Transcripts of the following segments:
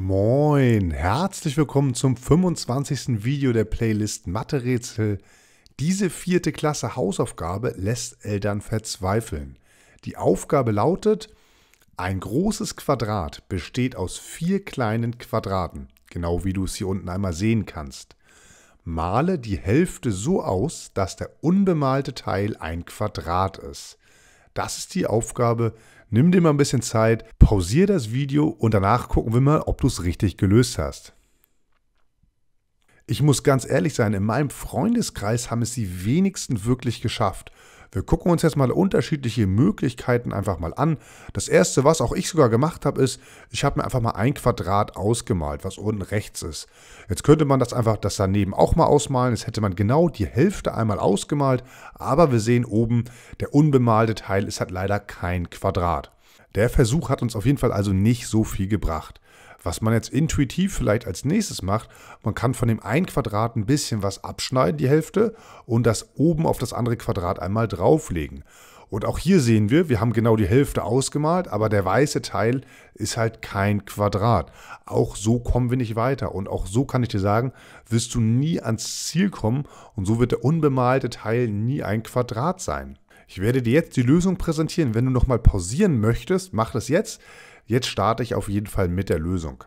Moin, herzlich willkommen zum 25. Video der Playlist Mathe-Rätsel. Diese vierte Klasse Hausaufgabe lässt Eltern verzweifeln. Die Aufgabe lautet, ein großes Quadrat besteht aus vier kleinen Quadraten, genau wie du es hier unten einmal sehen kannst. Male die Hälfte so aus, dass der unbemalte Teil ein Quadrat ist. Das ist die Aufgabe. Nimm dir mal ein bisschen Zeit, pausier das Video und danach gucken wir mal, ob du es richtig gelöst hast. Ich muss ganz ehrlich sein, in meinem Freundeskreis haben es die wenigsten wirklich geschafft. Wir gucken uns jetzt mal unterschiedliche Möglichkeiten einfach mal an. Das erste, was auch ich sogar gemacht habe, ist, ich habe mir einfach mal ein Quadrat ausgemalt, was unten rechts ist. Jetzt könnte man das einfach das daneben auch mal ausmalen. Jetzt hätte man genau die Hälfte einmal ausgemalt, aber wir sehen oben, der unbemalte Teil ist halt leider kein Quadrat. Der Versuch hat uns auf jeden Fall also nicht so viel gebracht. Was man jetzt intuitiv vielleicht als nächstes macht, man kann von dem einen Quadrat ein bisschen was abschneiden, die Hälfte, und das oben auf das andere Quadrat einmal drauflegen. Und auch hier sehen wir, wir haben genau die Hälfte ausgemalt, aber der weiße Teil ist halt kein Quadrat. Auch so kommen wir nicht weiter. Und auch so kann ich dir sagen, wirst du nie ans Ziel kommen und so wird der unbemalte Teil nie ein Quadrat sein. Ich werde dir jetzt die Lösung präsentieren. Wenn du nochmal pausieren möchtest, mach das jetzt. Jetzt starte ich auf jeden Fall mit der Lösung.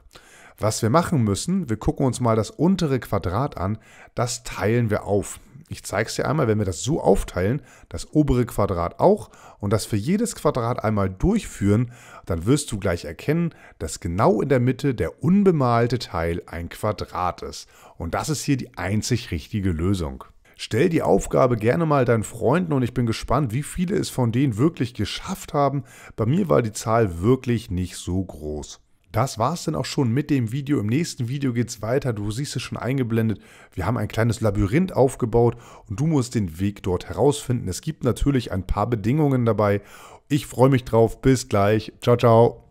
Was wir machen müssen, wir gucken uns mal das untere Quadrat an, das teilen wir auf. Ich zeige es dir einmal, wenn wir das so aufteilen, das obere Quadrat auch und das für jedes Quadrat einmal durchführen, dann wirst du gleich erkennen, dass genau in der Mitte der unbemalte Teil ein Quadrat ist. Und das ist hier die einzig richtige Lösung. Stell die Aufgabe gerne mal deinen Freunden und ich bin gespannt, wie viele es von denen wirklich geschafft haben. Bei mir war die Zahl wirklich nicht so groß. Das war's dann auch schon mit dem Video. Im nächsten Video geht's weiter. Du siehst es schon eingeblendet. Wir haben ein kleines Labyrinth aufgebaut und du musst den Weg dort herausfinden. Es gibt natürlich ein paar Bedingungen dabei. Ich freue mich drauf. Bis gleich. Ciao, ciao.